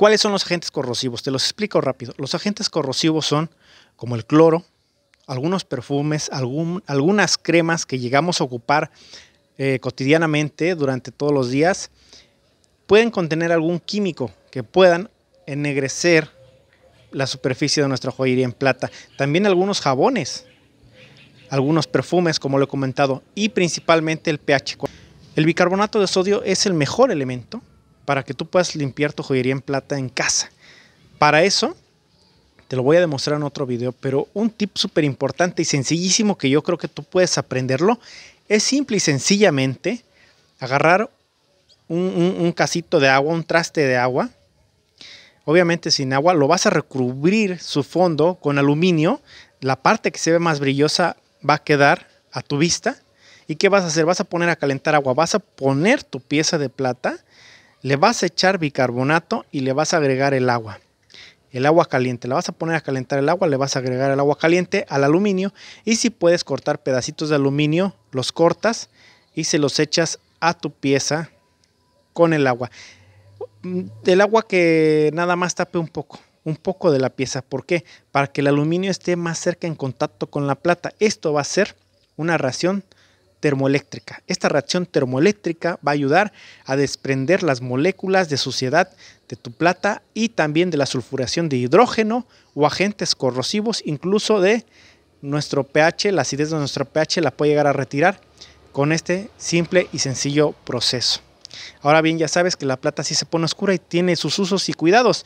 ¿Cuáles son los agentes corrosivos? Te los explico rápido. Los agentes corrosivos son como el cloro, algunos perfumes, algún, algunas cremas que llegamos a ocupar eh, cotidianamente durante todos los días, pueden contener algún químico que puedan ennegrecer la superficie de nuestra joyería en plata. También algunos jabones, algunos perfumes, como lo he comentado, y principalmente el pH. El bicarbonato de sodio es el mejor elemento para que tú puedas limpiar tu joyería en plata en casa. Para eso, te lo voy a demostrar en otro video, pero un tip súper importante y sencillísimo que yo creo que tú puedes aprenderlo es simple y sencillamente agarrar un, un casito de agua, un traste de agua, obviamente sin agua, lo vas a recubrir su fondo con aluminio, la parte que se ve más brillosa va a quedar a tu vista. ¿Y qué vas a hacer? Vas a poner a calentar agua, vas a poner tu pieza de plata le vas a echar bicarbonato y le vas a agregar el agua. El agua caliente, la vas a poner a calentar el agua, le vas a agregar el agua caliente al aluminio y si puedes cortar pedacitos de aluminio, los cortas y se los echas a tu pieza con el agua. Mm, el agua que nada más tape un poco, un poco de la pieza. ¿Por qué? Para que el aluminio esté más cerca en contacto con la plata. Esto va a ser una ración termoeléctrica. Esta reacción termoeléctrica va a ayudar a desprender las moléculas de suciedad de tu plata y también de la sulfuración de hidrógeno o agentes corrosivos, incluso de nuestro pH, la acidez de nuestro pH la puede llegar a retirar con este simple y sencillo proceso. Ahora bien, ya sabes que la plata sí se pone oscura y tiene sus usos y cuidados.